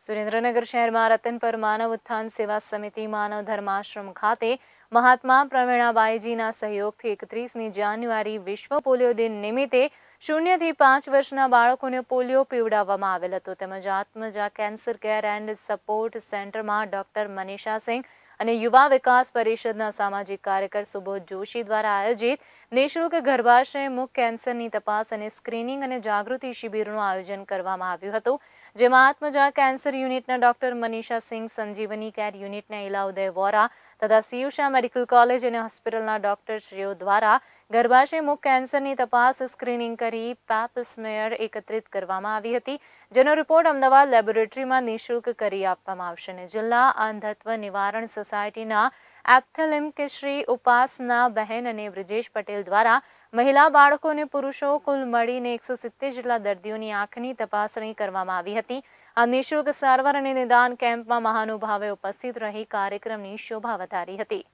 સુરેન્દ્રનગર શહેર માં રત્ન પરમાનવ ઉત્થાન સેવા સમિતિ માનવ ધર્માશ્રમ ખાતે મહાત્મા પ્રેરણા બાઈજી ના સહયોગ થી 31મી જાન્યુઆરી વિશ્વ પોલિયો દિન નિમિત્તે શૂન્ય થી 5 વર્ષ ના બાળકો ને પોલિયો પીવડાવવા માં આવેલ હતો તેમજ Atmaja cancer care and support centre માં ડોક્ટર મનીષા સિંહ અને યુવા વિકાસ પરિષદ ના સામાજિક કાર્યકર સુબોત જોશી દ્વારા આયોજિત નિશુકે ઘરવાશ એ મોક કેન્સર ની તપાસ અને સ્ક્રીનિંગ અને જાગૃતિ શિબિર નું આયોજન કરવામાં આવ્યું હતું જમાત માં જા કેન્સર યુનિટ ના doctor Manisha Singh Sanjivani care unit ના ઇલાવ દે વોરા તથા સીયુષા મેડિકલ કોલેજ અને હોસ્પિટલ ના ડોક્ટર્સ રિયો દ્વારા ગર્ભાશય મુખ કેન્સર ની તપાસ સ્ક્રીનિંગ કરી પેપ સ્મીયર એકત્રિત કરવામાં આવી હતી જેનો રિપોર્ટ અમદાવાદ લેબોરેટરી માં નિશુલ્ક કરી આપવામાં આવશે ને જિલ્લા અંધત્વ નિવારણ સોસાયટી ના એપ્થેલિમ કે શ્રી ઉપાસના બહેન અને બ્રિજેશ પટેલ દ્વારા મહિલા બાળકો અને પુરુષો કુલ મળીને એકસો સિત્તેર જેટલા દર્દીઓની આંખની તપાસણી કરવામાં આવી હતી આ નિઃશુલ્ક સારવાર અને નિદાન કેમ્પમાં મહાનુભાવે ઉપસ્થિત રહી કાર્યક્રમની શોભા વધારી હતી